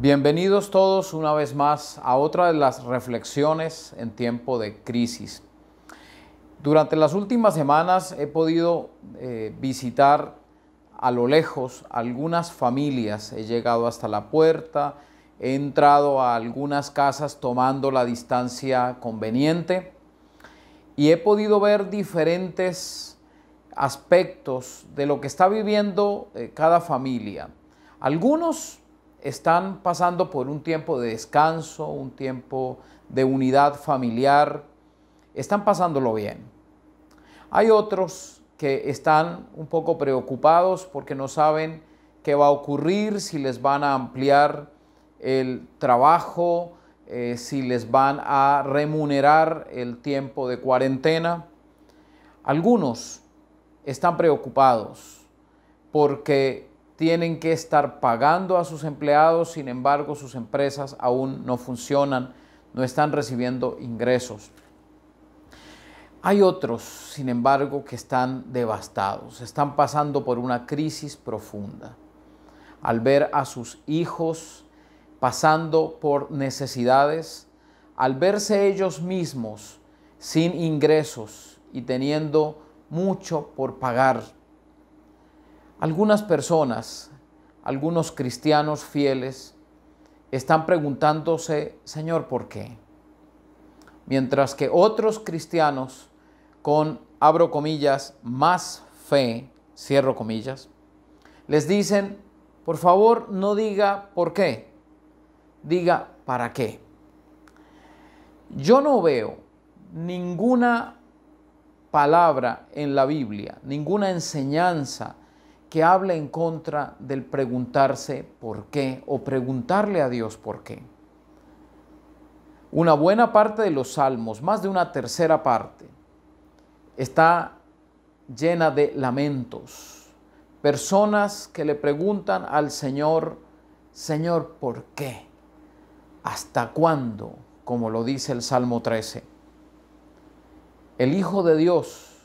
Bienvenidos todos una vez más a otra de las reflexiones en tiempo de crisis. Durante las últimas semanas he podido eh, visitar a lo lejos algunas familias, he llegado hasta la puerta, he entrado a algunas casas tomando la distancia conveniente y he podido ver diferentes aspectos de lo que está viviendo eh, cada familia. Algunos están pasando por un tiempo de descanso, un tiempo de unidad familiar, están pasándolo bien. Hay otros que están un poco preocupados porque no saben qué va a ocurrir, si les van a ampliar el trabajo, eh, si les van a remunerar el tiempo de cuarentena. Algunos están preocupados porque tienen que estar pagando a sus empleados, sin embargo sus empresas aún no funcionan, no están recibiendo ingresos. Hay otros, sin embargo, que están devastados, están pasando por una crisis profunda. Al ver a sus hijos pasando por necesidades, al verse ellos mismos sin ingresos y teniendo mucho por pagar algunas personas, algunos cristianos fieles, están preguntándose, Señor, ¿por qué? Mientras que otros cristianos con, abro comillas, más fe, cierro comillas, les dicen, por favor, no diga por qué, diga para qué. Yo no veo ninguna palabra en la Biblia, ninguna enseñanza, que habla en contra del preguntarse por qué o preguntarle a Dios por qué. Una buena parte de los salmos, más de una tercera parte, está llena de lamentos. Personas que le preguntan al Señor, Señor, ¿por qué? ¿Hasta cuándo? Como lo dice el Salmo 13. El Hijo de Dios,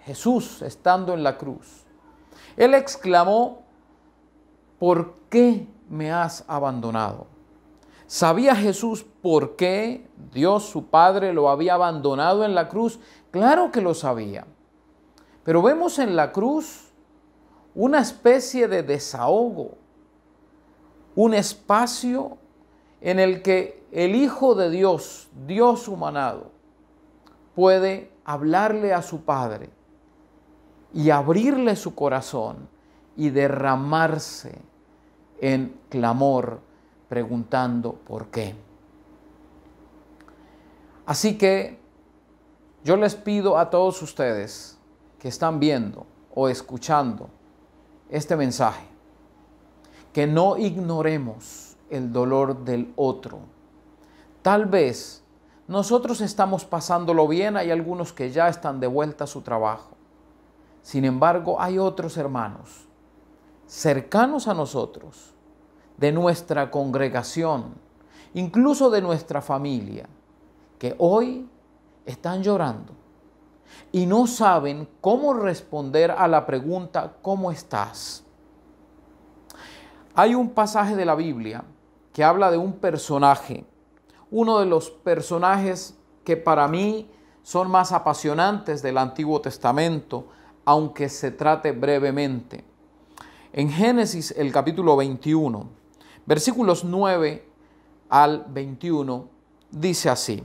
Jesús, estando en la cruz, él exclamó, ¿por qué me has abandonado? ¿Sabía Jesús por qué Dios su Padre lo había abandonado en la cruz? Claro que lo sabía. Pero vemos en la cruz una especie de desahogo, un espacio en el que el Hijo de Dios, Dios humanado, puede hablarle a su Padre y abrirle su corazón y derramarse en clamor preguntando por qué. Así que yo les pido a todos ustedes que están viendo o escuchando este mensaje, que no ignoremos el dolor del otro. Tal vez nosotros estamos pasándolo bien, hay algunos que ya están de vuelta a su trabajo. Sin embargo, hay otros hermanos cercanos a nosotros, de nuestra congregación, incluso de nuestra familia, que hoy están llorando y no saben cómo responder a la pregunta, ¿cómo estás? Hay un pasaje de la Biblia que habla de un personaje, uno de los personajes que para mí son más apasionantes del Antiguo Testamento, aunque se trate brevemente. En Génesis el capítulo 21, versículos 9 al 21, dice así,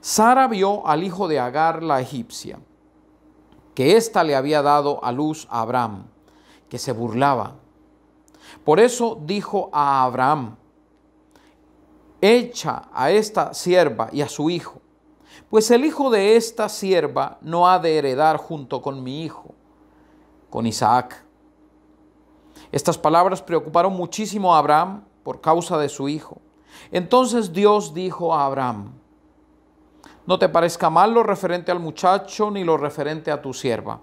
Sara vio al hijo de Agar la egipcia, que ésta le había dado a luz a Abraham, que se burlaba. Por eso dijo a Abraham, echa a esta sierva y a su hijo pues el hijo de esta sierva no ha de heredar junto con mi hijo, con Isaac. Estas palabras preocuparon muchísimo a Abraham por causa de su hijo. Entonces Dios dijo a Abraham, no te parezca mal lo referente al muchacho ni lo referente a tu sierva.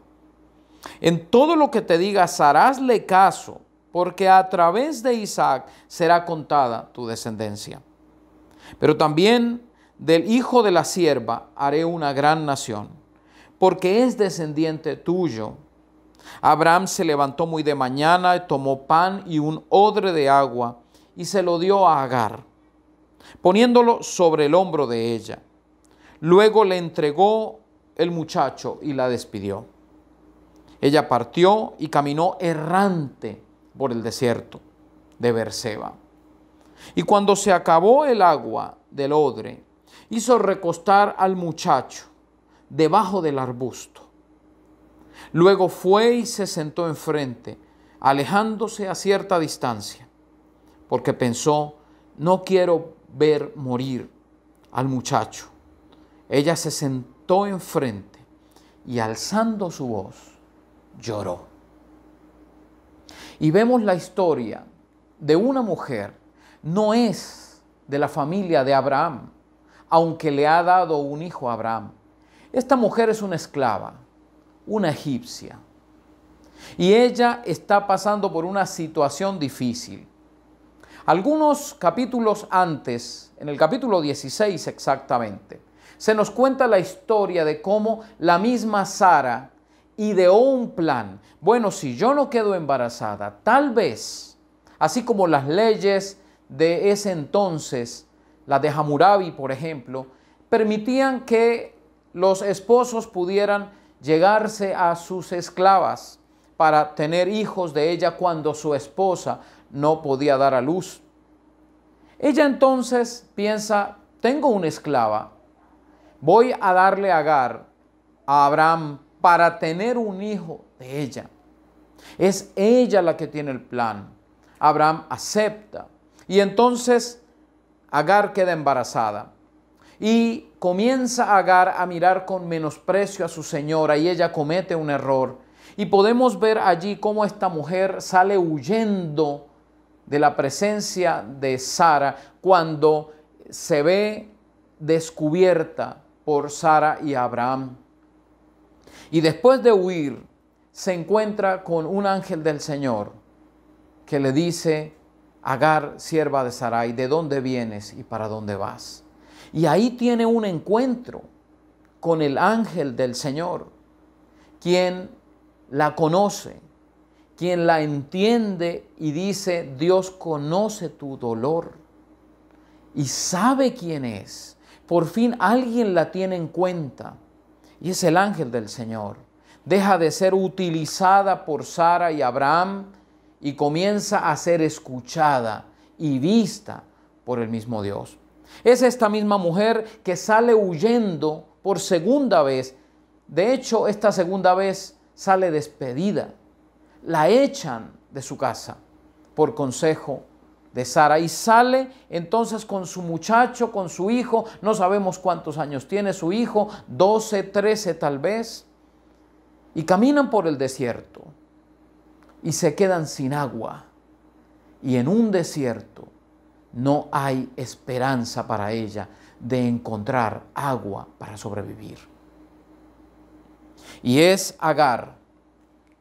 En todo lo que te digas harásle caso, porque a través de Isaac será contada tu descendencia. Pero también del hijo de la sierva haré una gran nación, porque es descendiente tuyo. Abraham se levantó muy de mañana, tomó pan y un odre de agua y se lo dio a Agar, poniéndolo sobre el hombro de ella. Luego le entregó el muchacho y la despidió. Ella partió y caminó errante por el desierto de Berseba. Y cuando se acabó el agua del odre, hizo recostar al muchacho debajo del arbusto. Luego fue y se sentó enfrente, alejándose a cierta distancia, porque pensó, no quiero ver morir al muchacho. Ella se sentó enfrente y alzando su voz, lloró. Y vemos la historia de una mujer, no es de la familia de Abraham, aunque le ha dado un hijo a Abraham. Esta mujer es una esclava, una egipcia, y ella está pasando por una situación difícil. Algunos capítulos antes, en el capítulo 16 exactamente, se nos cuenta la historia de cómo la misma Sara ideó un plan. Bueno, si yo no quedo embarazada, tal vez, así como las leyes de ese entonces las de Hammurabi, por ejemplo, permitían que los esposos pudieran llegarse a sus esclavas para tener hijos de ella cuando su esposa no podía dar a luz. Ella entonces piensa, tengo una esclava, voy a darle a Agar a Abraham para tener un hijo de ella. Es ella la que tiene el plan. Abraham acepta. Y entonces Agar queda embarazada y comienza Agar a mirar con menosprecio a su señora y ella comete un error. Y podemos ver allí cómo esta mujer sale huyendo de la presencia de Sara cuando se ve descubierta por Sara y Abraham. Y después de huir, se encuentra con un ángel del Señor que le dice, Agar, sierva de Sarai, ¿de dónde vienes y para dónde vas? Y ahí tiene un encuentro con el ángel del Señor, quien la conoce, quien la entiende y dice, Dios conoce tu dolor y sabe quién es. Por fin alguien la tiene en cuenta y es el ángel del Señor. Deja de ser utilizada por Sara y Abraham y comienza a ser escuchada y vista por el mismo Dios. Es esta misma mujer que sale huyendo por segunda vez. De hecho, esta segunda vez sale despedida. La echan de su casa por consejo de Sara y sale entonces con su muchacho, con su hijo, no sabemos cuántos años tiene su hijo, 12, 13 tal vez, y caminan por el desierto y se quedan sin agua. Y en un desierto no hay esperanza para ella de encontrar agua para sobrevivir. Y es Agar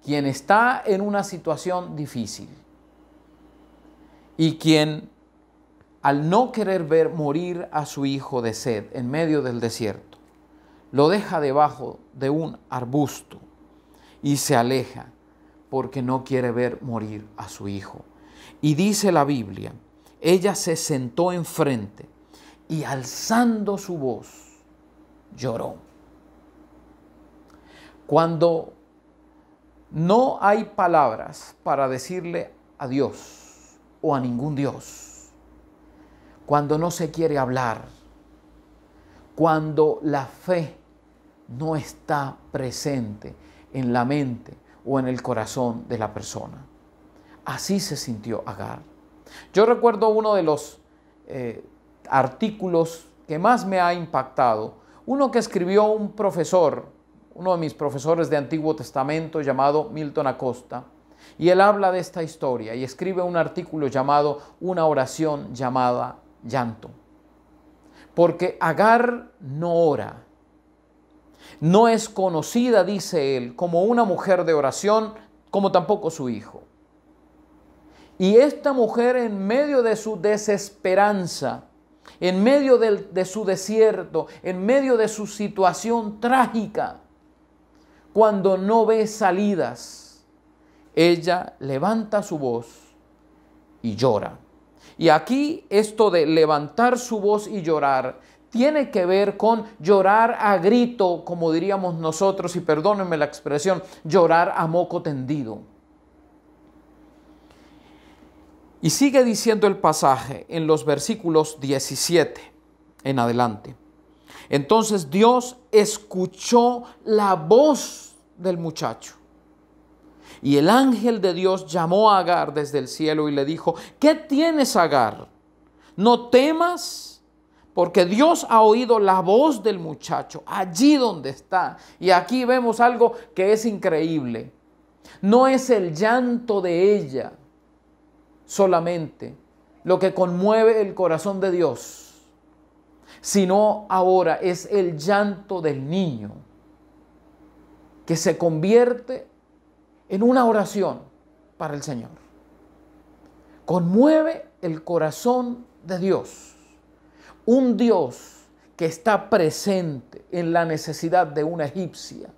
quien está en una situación difícil y quien al no querer ver morir a su hijo de sed en medio del desierto, lo deja debajo de un arbusto y se aleja porque no quiere ver morir a su hijo. Y dice la Biblia, ella se sentó enfrente y alzando su voz lloró. Cuando no hay palabras para decirle a Dios o a ningún Dios, cuando no se quiere hablar, cuando la fe no está presente en la mente, o en el corazón de la persona. Así se sintió Agar. Yo recuerdo uno de los eh, artículos que más me ha impactado, uno que escribió un profesor, uno de mis profesores de Antiguo Testamento llamado Milton Acosta, y él habla de esta historia y escribe un artículo llamado Una oración llamada llanto. Porque Agar no ora, no es conocida, dice él, como una mujer de oración, como tampoco su hijo. Y esta mujer en medio de su desesperanza, en medio de su desierto, en medio de su situación trágica, cuando no ve salidas, ella levanta su voz y llora. Y aquí esto de levantar su voz y llorar tiene que ver con llorar a grito, como diríamos nosotros, y perdónenme la expresión, llorar a moco tendido. Y sigue diciendo el pasaje en los versículos 17 en adelante. Entonces Dios escuchó la voz del muchacho. Y el ángel de Dios llamó a Agar desde el cielo y le dijo, ¿qué tienes Agar? No temas porque Dios ha oído la voz del muchacho allí donde está. Y aquí vemos algo que es increíble. No es el llanto de ella solamente lo que conmueve el corazón de Dios, sino ahora es el llanto del niño que se convierte en una oración para el Señor. Conmueve el corazón de Dios un Dios que está presente en la necesidad de una egipcia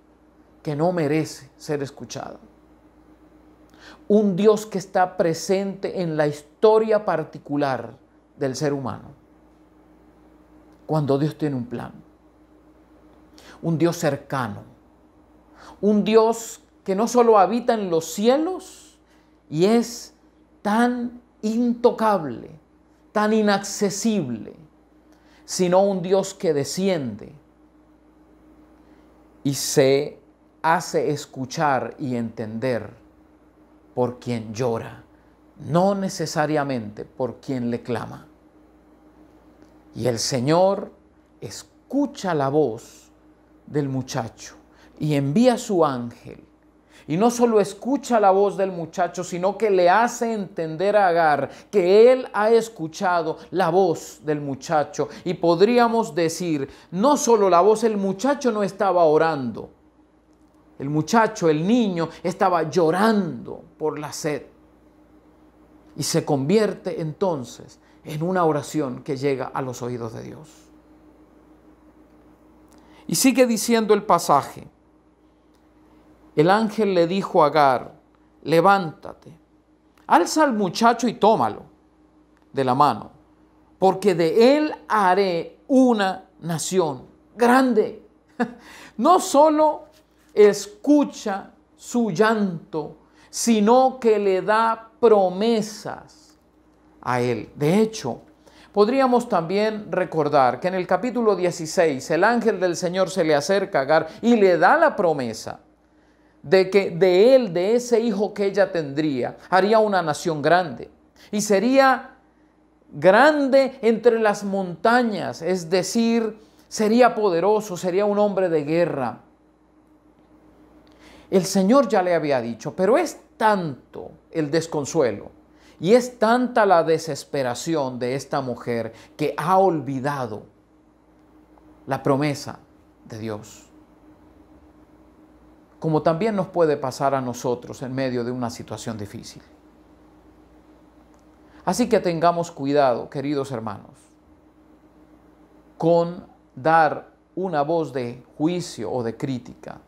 que no merece ser escuchada. Un Dios que está presente en la historia particular del ser humano. Cuando Dios tiene un plan. Un Dios cercano. Un Dios que no solo habita en los cielos y es tan intocable, tan inaccesible sino un Dios que desciende y se hace escuchar y entender por quien llora, no necesariamente por quien le clama. Y el Señor escucha la voz del muchacho y envía su ángel y no solo escucha la voz del muchacho, sino que le hace entender a Agar que él ha escuchado la voz del muchacho. Y podríamos decir, no solo la voz, el muchacho no estaba orando. El muchacho, el niño, estaba llorando por la sed. Y se convierte entonces en una oración que llega a los oídos de Dios. Y sigue diciendo el pasaje. El ángel le dijo a Agar, levántate, alza al muchacho y tómalo de la mano, porque de él haré una nación grande. No solo escucha su llanto, sino que le da promesas a él. De hecho, Podríamos también recordar que en el capítulo 16 el ángel del Señor se le acerca a Agar y le da la promesa de que de él, de ese hijo que ella tendría, haría una nación grande. Y sería grande entre las montañas, es decir, sería poderoso, sería un hombre de guerra. El Señor ya le había dicho, pero es tanto el desconsuelo y es tanta la desesperación de esta mujer que ha olvidado la promesa de Dios como también nos puede pasar a nosotros en medio de una situación difícil. Así que tengamos cuidado, queridos hermanos, con dar una voz de juicio o de crítica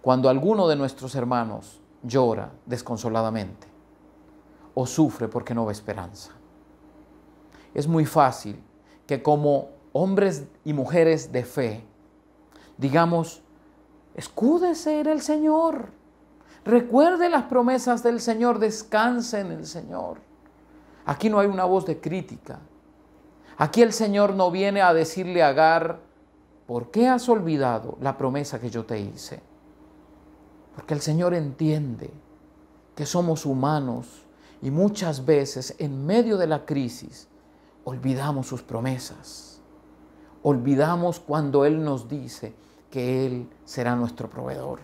cuando alguno de nuestros hermanos llora desconsoladamente o sufre porque no ve esperanza. Es muy fácil que como hombres y mujeres de fe digamos, Escúdese en el Señor. Recuerde las promesas del Señor, descanse en el Señor. Aquí no hay una voz de crítica. Aquí el Señor no viene a decirle a Agar, ¿por qué has olvidado la promesa que yo te hice? Porque el Señor entiende que somos humanos y muchas veces en medio de la crisis olvidamos sus promesas. Olvidamos cuando Él nos dice, que Él será nuestro proveedor.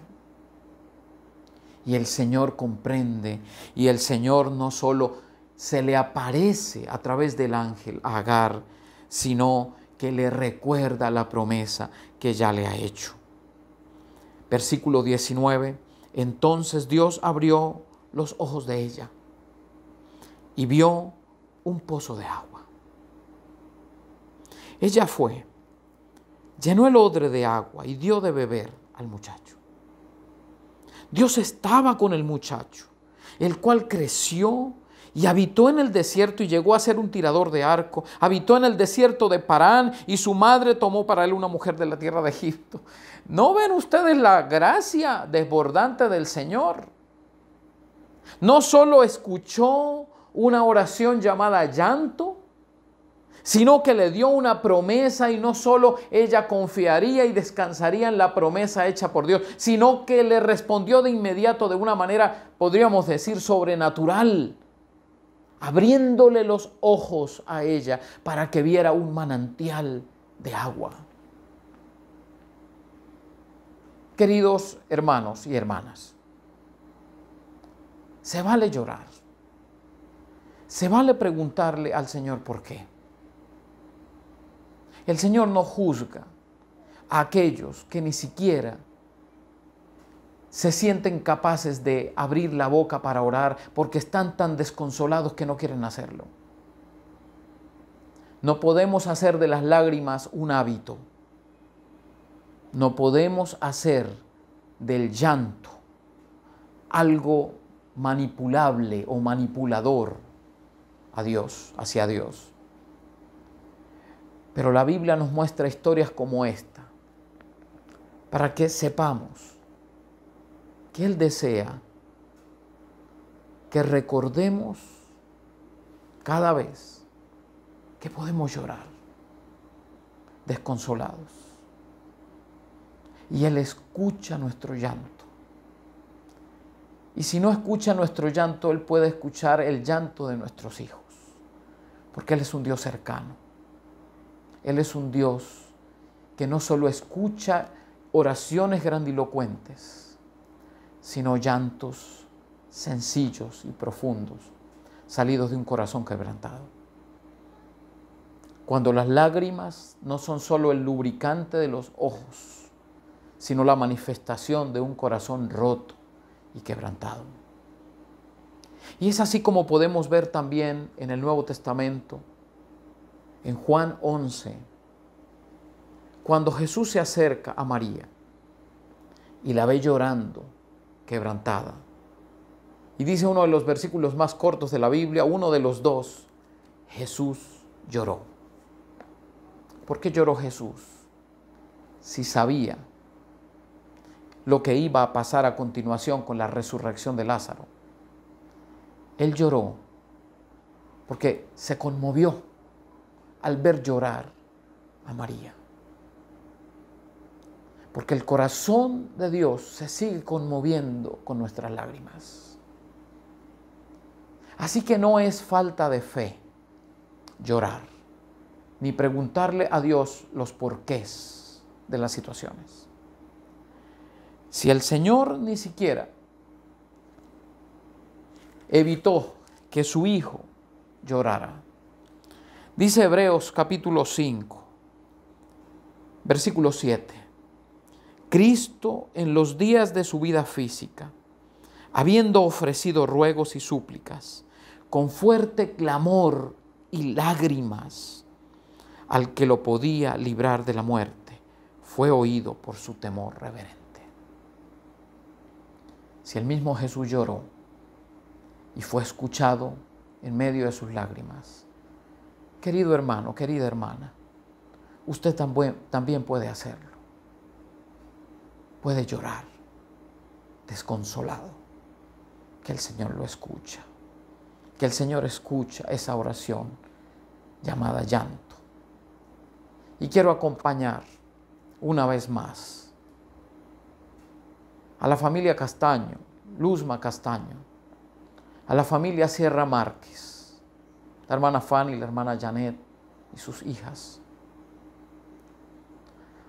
Y el Señor comprende, y el Señor no solo se le aparece a través del ángel Agar, sino que le recuerda la promesa que ya le ha hecho. Versículo 19. Entonces Dios abrió los ojos de ella y vio un pozo de agua. Ella fue llenó el odre de agua y dio de beber al muchacho. Dios estaba con el muchacho, el cual creció y habitó en el desierto y llegó a ser un tirador de arco. Habitó en el desierto de Parán y su madre tomó para él una mujer de la tierra de Egipto. ¿No ven ustedes la gracia desbordante del Señor? No solo escuchó una oración llamada llanto, sino que le dio una promesa y no solo ella confiaría y descansaría en la promesa hecha por Dios, sino que le respondió de inmediato de una manera, podríamos decir, sobrenatural, abriéndole los ojos a ella para que viera un manantial de agua. Queridos hermanos y hermanas, se vale llorar, se vale preguntarle al Señor por qué. El Señor no juzga a aquellos que ni siquiera se sienten capaces de abrir la boca para orar porque están tan desconsolados que no quieren hacerlo. No podemos hacer de las lágrimas un hábito. No podemos hacer del llanto algo manipulable o manipulador a Dios, hacia Dios. Pero la Biblia nos muestra historias como esta, para que sepamos que Él desea que recordemos cada vez que podemos llorar desconsolados. Y Él escucha nuestro llanto. Y si no escucha nuestro llanto, Él puede escuchar el llanto de nuestros hijos, porque Él es un Dios cercano. Él es un Dios que no solo escucha oraciones grandilocuentes, sino llantos sencillos y profundos, salidos de un corazón quebrantado. Cuando las lágrimas no son solo el lubricante de los ojos, sino la manifestación de un corazón roto y quebrantado. Y es así como podemos ver también en el Nuevo Testamento en Juan 11, cuando Jesús se acerca a María y la ve llorando, quebrantada. Y dice uno de los versículos más cortos de la Biblia, uno de los dos, Jesús lloró. ¿Por qué lloró Jesús? Si sabía lo que iba a pasar a continuación con la resurrección de Lázaro. Él lloró porque se conmovió al ver llorar a María. Porque el corazón de Dios se sigue conmoviendo con nuestras lágrimas. Así que no es falta de fe llorar, ni preguntarle a Dios los porqués de las situaciones. Si el Señor ni siquiera evitó que su hijo llorara, Dice Hebreos capítulo 5, versículo 7. Cristo en los días de su vida física, habiendo ofrecido ruegos y súplicas, con fuerte clamor y lágrimas, al que lo podía librar de la muerte, fue oído por su temor reverente. Si el mismo Jesús lloró y fue escuchado en medio de sus lágrimas, Querido hermano, querida hermana, usted también puede hacerlo. Puede llorar, desconsolado, que el Señor lo escucha, que el Señor escucha esa oración llamada llanto. Y quiero acompañar una vez más a la familia Castaño, Luzma Castaño, a la familia Sierra Márquez, la hermana Fanny, la hermana Janet y sus hijas.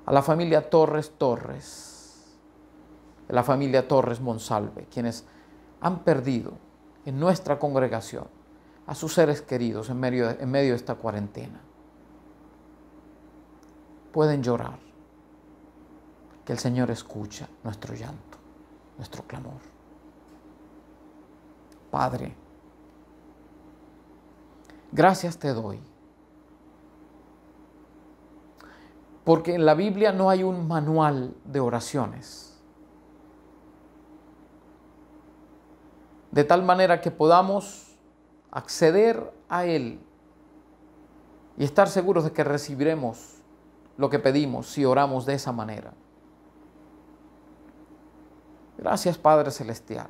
A la familia Torres Torres, a la familia Torres Monsalve, quienes han perdido en nuestra congregación a sus seres queridos en medio en medio de esta cuarentena. Pueden llorar, que el Señor escucha nuestro llanto, nuestro clamor. Padre, Gracias te doy. Porque en la Biblia no hay un manual de oraciones. De tal manera que podamos acceder a Él y estar seguros de que recibiremos lo que pedimos si oramos de esa manera. Gracias Padre Celestial,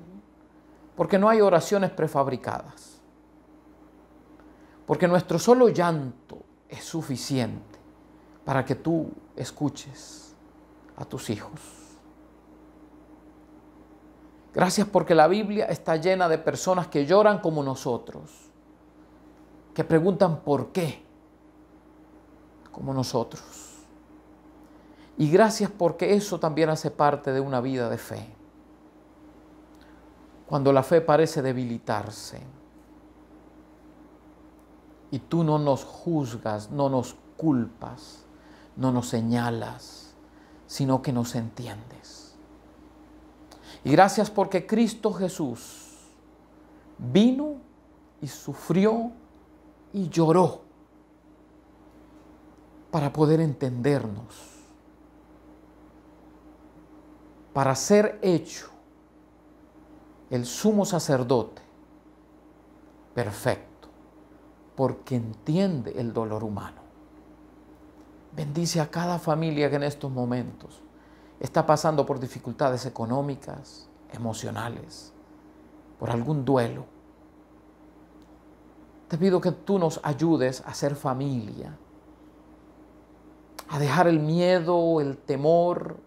porque no hay oraciones prefabricadas. Porque nuestro solo llanto es suficiente para que tú escuches a tus hijos. Gracias porque la Biblia está llena de personas que lloran como nosotros, que preguntan por qué, como nosotros. Y gracias porque eso también hace parte de una vida de fe. Cuando la fe parece debilitarse, y tú no nos juzgas, no nos culpas, no nos señalas, sino que nos entiendes. Y gracias porque Cristo Jesús vino y sufrió y lloró para poder entendernos, para ser hecho el sumo sacerdote perfecto porque entiende el dolor humano. Bendice a cada familia que en estos momentos está pasando por dificultades económicas, emocionales, por algún duelo. Te pido que tú nos ayudes a ser familia, a dejar el miedo, el temor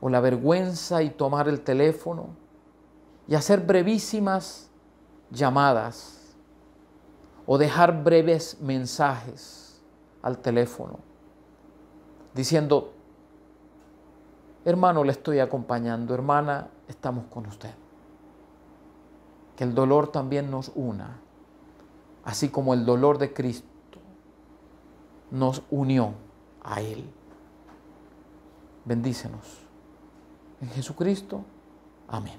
o la vergüenza y tomar el teléfono y hacer brevísimas llamadas o dejar breves mensajes al teléfono diciendo, hermano, le estoy acompañando, hermana, estamos con usted. Que el dolor también nos una, así como el dolor de Cristo nos unió a Él. Bendícenos. En Jesucristo. Amén.